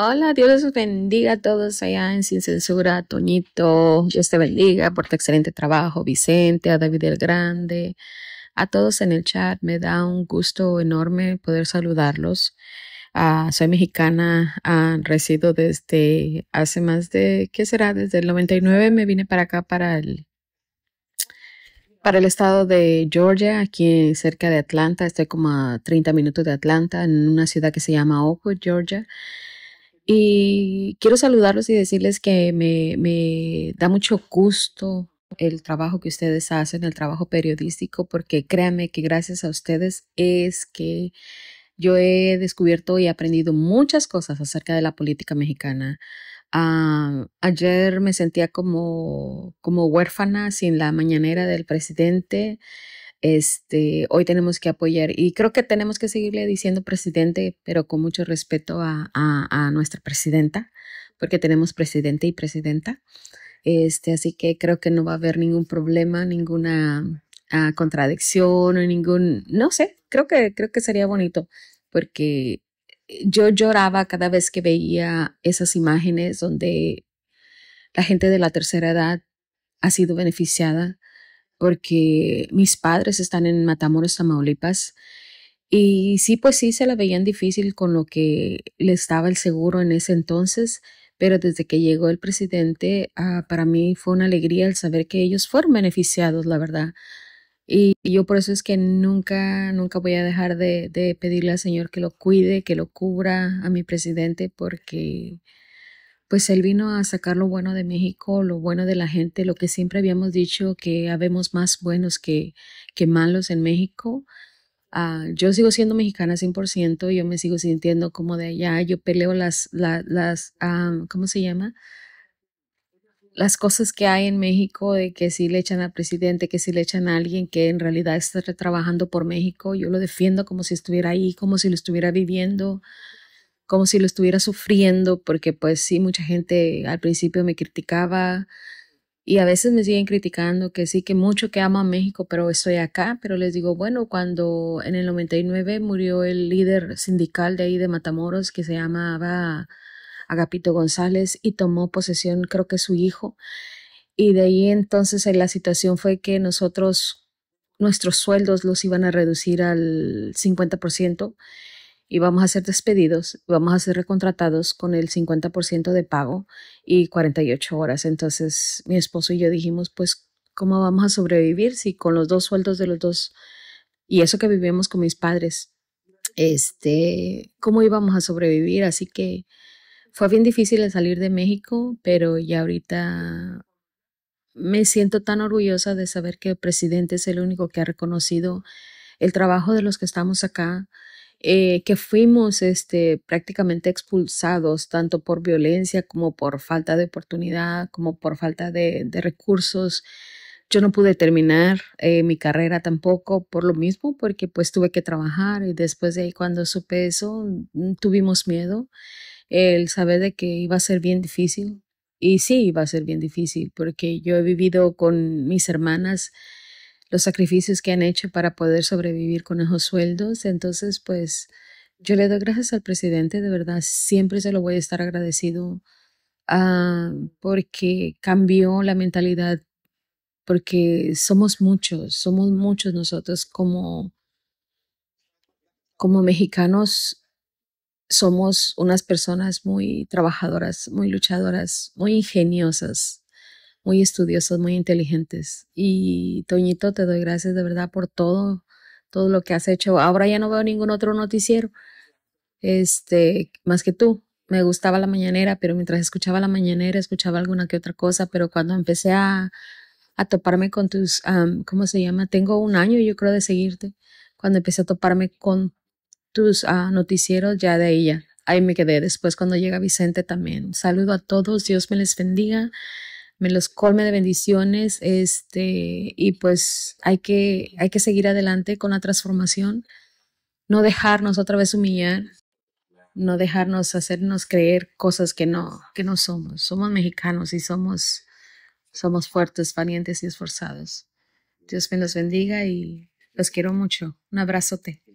Hola, Dios los bendiga a todos allá en Sin Censura, Toñito, Dios te bendiga por tu excelente trabajo, Vicente, a David el Grande, a todos en el chat, me da un gusto enorme poder saludarlos. Ah, soy mexicana, ah, resido desde hace más de, ¿qué será? Desde el 99 me vine para acá, para el, para el estado de Georgia, aquí cerca de Atlanta, estoy como a 30 minutos de Atlanta, en una ciudad que se llama Oakwood, Georgia. Y quiero saludarlos y decirles que me, me da mucho gusto el trabajo que ustedes hacen, el trabajo periodístico, porque créanme que gracias a ustedes es que yo he descubierto y aprendido muchas cosas acerca de la política mexicana. Ah, ayer me sentía como, como huérfana sin la mañanera del presidente. Este, hoy tenemos que apoyar y creo que tenemos que seguirle diciendo presidente, pero con mucho respeto a, nuestra presidenta, porque tenemos presidente y presidenta. Este, así que creo que no va a haber ningún problema, ninguna ah, contradicción o ningún, no sé, creo que, creo que sería bonito porque yo lloraba cada vez que veía esas imágenes donde la gente de la tercera edad ha sido beneficiada porque mis padres están en Matamoros, Tamaulipas. Y sí, pues sí, se la veían difícil con lo que le estaba el seguro en ese entonces, pero desde que llegó el presidente, ah, para mí fue una alegría el saber que ellos fueron beneficiados, la verdad. Y yo por eso es que nunca, nunca voy a dejar de, de pedirle al Señor que lo cuide, que lo cubra a mi presidente, porque pues él vino a sacar lo bueno de México, lo bueno de la gente, lo que siempre habíamos dicho, que habemos más buenos que, que malos en México. Ah, yo sigo siendo mexicana 100%, yo me sigo sintiendo como de allá, yo peleo las, las ¿cómo se llama? las cosas que hay en México, de que si le echan al presidente, que si le echan a alguien que en realidad está trabajando por México, yo lo defiendo como si estuviera ahí, como si lo estuviera viviendo como si lo estuviera sufriendo, porque pues sí, mucha gente al principio me criticaba y a veces me siguen criticando que sí, que mucho que amo a México, pero estoy acá, pero les digo, bueno, cuando en el 99 murió el líder sindical de ahí de Matamoros, que se llamaba Agapito González, y tomó posesión, creo que su hijo, y de ahí entonces eh, la situación fue que nosotros, nuestros sueldos los iban a reducir al 50%, y vamos a ser despedidos, vamos a ser recontratados con el 50% de pago y 48 horas. Entonces mi esposo y yo dijimos, pues, ¿cómo vamos a sobrevivir si con los dos sueldos de los dos y eso que vivimos con mis padres, este, cómo íbamos a sobrevivir? Así que fue bien difícil salir de México, pero ya ahorita me siento tan orgullosa de saber que el presidente es el único que ha reconocido el trabajo de los que estamos acá, eh, que fuimos este, prácticamente expulsados tanto por violencia como por falta de oportunidad, como por falta de, recursos. Yo no pude terminar eh, mi carrera tampoco por lo mismo, porque pues tuve que trabajar y después de ahí cuando supe eso, mm, tuvimos miedo, el saber de que iba a ser bien difícil. Y sí, iba a ser bien difícil, porque yo he vivido con mis hermanas los sacrificios que han hecho para poder sobrevivir con esos sueldos. Entonces, pues yo le doy gracias al presidente, de verdad, siempre se lo voy a estar agradecido ah, porque cambió la mentalidad, porque somos muchos, somos muchos nosotros como, como mexicanos. Somos unas personas muy trabajadoras, muy luchadoras, muy ingeniosas muy estudiosos, muy inteligentes. Y Toñito, te doy gracias de verdad por todo, todo lo que has hecho. Ahora ya no veo ningún otro noticiero, este, más que tú. Me gustaba la mañanera, pero mientras escuchaba la mañanera, escuchaba alguna que otra cosa, pero cuando empecé a, a toparme con tus, ¿cómo se llama? Tengo un año, yo creo, de seguirte. Cuando empecé a toparme con tus ah, noticieros, ya de ella Ahí me quedé después cuando llega Vicente también. saludo a todos, Dios me les bendiga me los colme de bendiciones, este, y pues hay que, hay que seguir adelante con la transformación, no dejarnos otra vez humillar, no dejarnos hacernos creer cosas que no, que no somos. Somos mexicanos y somos, somos fuertes, valientes y esforzados. Dios me los bendiga y los quiero mucho. Un abrazote.